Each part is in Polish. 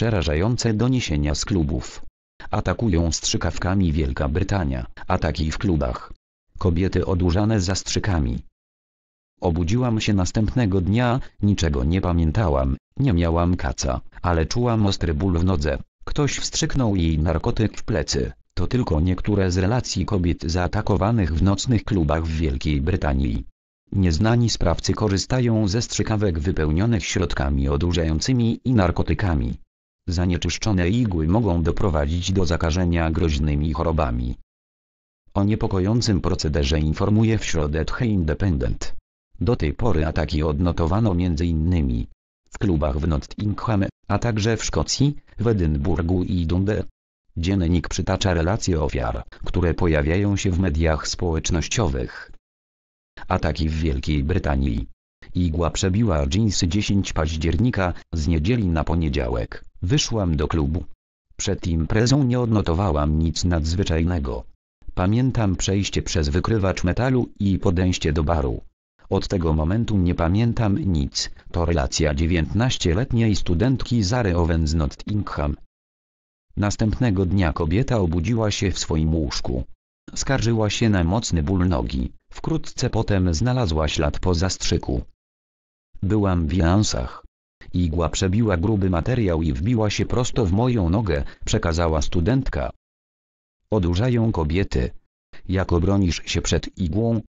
przerażające doniesienia z klubów. Atakują strzykawkami Wielka Brytania, ataki w klubach. Kobiety odurzane zastrzykami. Obudziłam się następnego dnia, niczego nie pamiętałam, nie miałam kaca, ale czułam ostry ból w nodze. Ktoś wstrzyknął jej narkotyk w plecy. To tylko niektóre z relacji kobiet zaatakowanych w nocnych klubach w Wielkiej Brytanii. Nieznani sprawcy korzystają ze strzykawek wypełnionych środkami odurzającymi i narkotykami. Zanieczyszczone igły mogą doprowadzić do zakażenia groźnymi chorobami. O niepokojącym procederze informuje w środę The Independent. Do tej pory ataki odnotowano m.in. w klubach w Nottingham, a także w Szkocji, w Edynburgu i Dundee. Dziennik przytacza relacje ofiar, które pojawiają się w mediach społecznościowych. Ataki w Wielkiej Brytanii. Igła przebiła dżinsy 10 października, z niedzieli na poniedziałek. Wyszłam do klubu. Przed imprezą nie odnotowałam nic nadzwyczajnego. Pamiętam przejście przez wykrywacz metalu i podejście do baru. Od tego momentu nie pamiętam nic, to relacja 19-letniej studentki Zary Owen z Nottingham. Następnego dnia kobieta obudziła się w swoim łóżku. Skarżyła się na mocny ból nogi, wkrótce potem znalazła ślad po zastrzyku. Byłam w jansach. Igła przebiła gruby materiał i wbiła się prosto w moją nogę, przekazała studentka. Odurzają kobiety. Jak obronisz się przed igłą?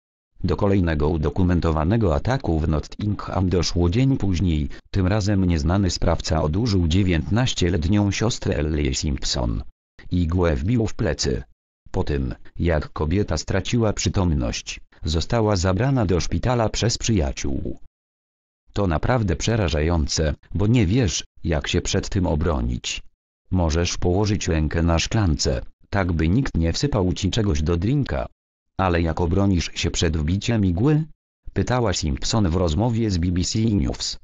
Do kolejnego udokumentowanego ataku w Nottingham doszło dzień później, tym razem nieznany sprawca odurzył 19-letnią siostrę Ellie Simpson. Igłę wbił w plecy. Po tym, jak kobieta straciła przytomność, została zabrana do szpitala przez przyjaciół. To naprawdę przerażające, bo nie wiesz, jak się przed tym obronić. Możesz położyć rękę na szklance, tak by nikt nie wsypał ci czegoś do drinka. Ale jak obronisz się przed wbiciem igły? Pytała Simpson w rozmowie z BBC News.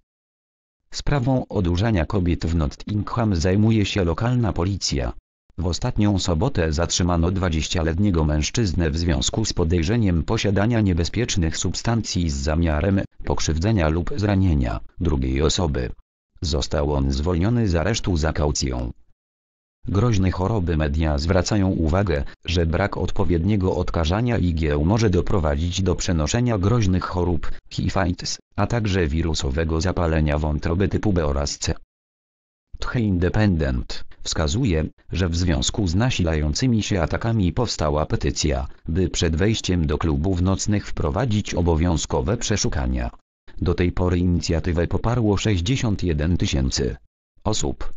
Sprawą odurzania kobiet w Nottingham zajmuje się lokalna policja. W ostatnią sobotę zatrzymano 20-letniego mężczyznę w związku z podejrzeniem posiadania niebezpiecznych substancji z zamiarem pokrzywdzenia lub zranienia drugiej osoby. Został on zwolniony z aresztu za kaucją. Groźne choroby media zwracają uwagę, że brak odpowiedniego odkażania igieł może doprowadzić do przenoszenia groźnych chorób, HIV AIDS, a także wirusowego zapalenia wątroby typu B oraz C. The Independent wskazuje, że w związku z nasilającymi się atakami powstała petycja, by przed wejściem do klubów nocnych wprowadzić obowiązkowe przeszukania. Do tej pory inicjatywę poparło 61 tysięcy osób.